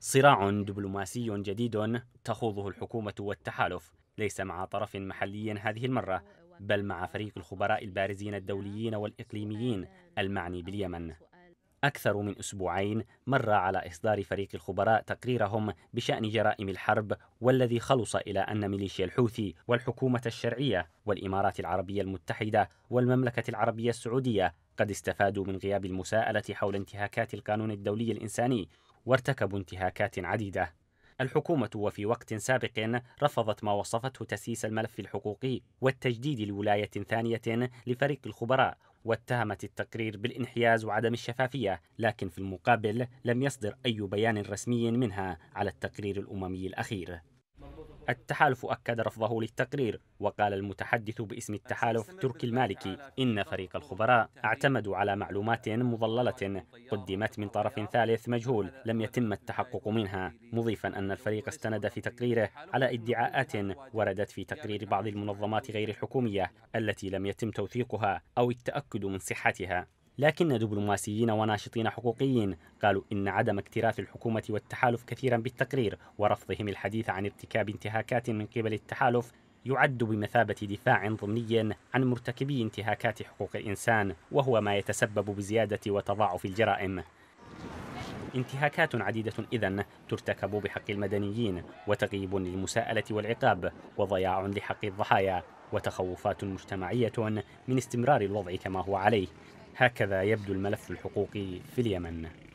صراع دبلوماسي جديد تخوضه الحكومة والتحالف ليس مع طرف محلي هذه المرة بل مع فريق الخبراء البارزين الدوليين والإقليميين المعني باليمن أكثر من أسبوعين مر على إصدار فريق الخبراء تقريرهم بشأن جرائم الحرب والذي خلص إلى أن ميليشيا الحوثي والحكومة الشرعية والإمارات العربية المتحدة والمملكة العربية السعودية قد استفادوا من غياب المساءلة حول انتهاكات القانون الدولي الإنساني وارتكبوا انتهاكات عديدة. الحكومة وفي وقت سابق رفضت ما وصفته تسييس الملف الحقوقي والتجديد لولاية ثانية لفريق الخبراء واتهمت التقرير بالانحياز وعدم الشفافية لكن في المقابل لم يصدر أي بيان رسمي منها على التقرير الأممي الأخير التحالف أكد رفضه للتقرير وقال المتحدث باسم التحالف تركي المالكي إن فريق الخبراء اعتمدوا على معلومات مضللة قدمت من طرف ثالث مجهول لم يتم التحقق منها مضيفا أن الفريق استند في تقريره على ادعاءات وردت في تقرير بعض المنظمات غير الحكومية التي لم يتم توثيقها أو التأكد من صحتها لكن دبلوماسيين وناشطين حقوقيين قالوا إن عدم اكتراث الحكومة والتحالف كثيرا بالتقرير ورفضهم الحديث عن ارتكاب انتهاكات من قبل التحالف يعد بمثابة دفاع ضمني عن مرتكبي انتهاكات حقوق الإنسان وهو ما يتسبب بزيادة وتضاعف الجرائم انتهاكات عديدة إذا ترتكب بحق المدنيين وتغيب للمساءلة والعقاب وضياع لحق الضحايا وتخوفات مجتمعية من استمرار الوضع كما هو عليه هكذا يبدو الملف الحقوقي في اليمن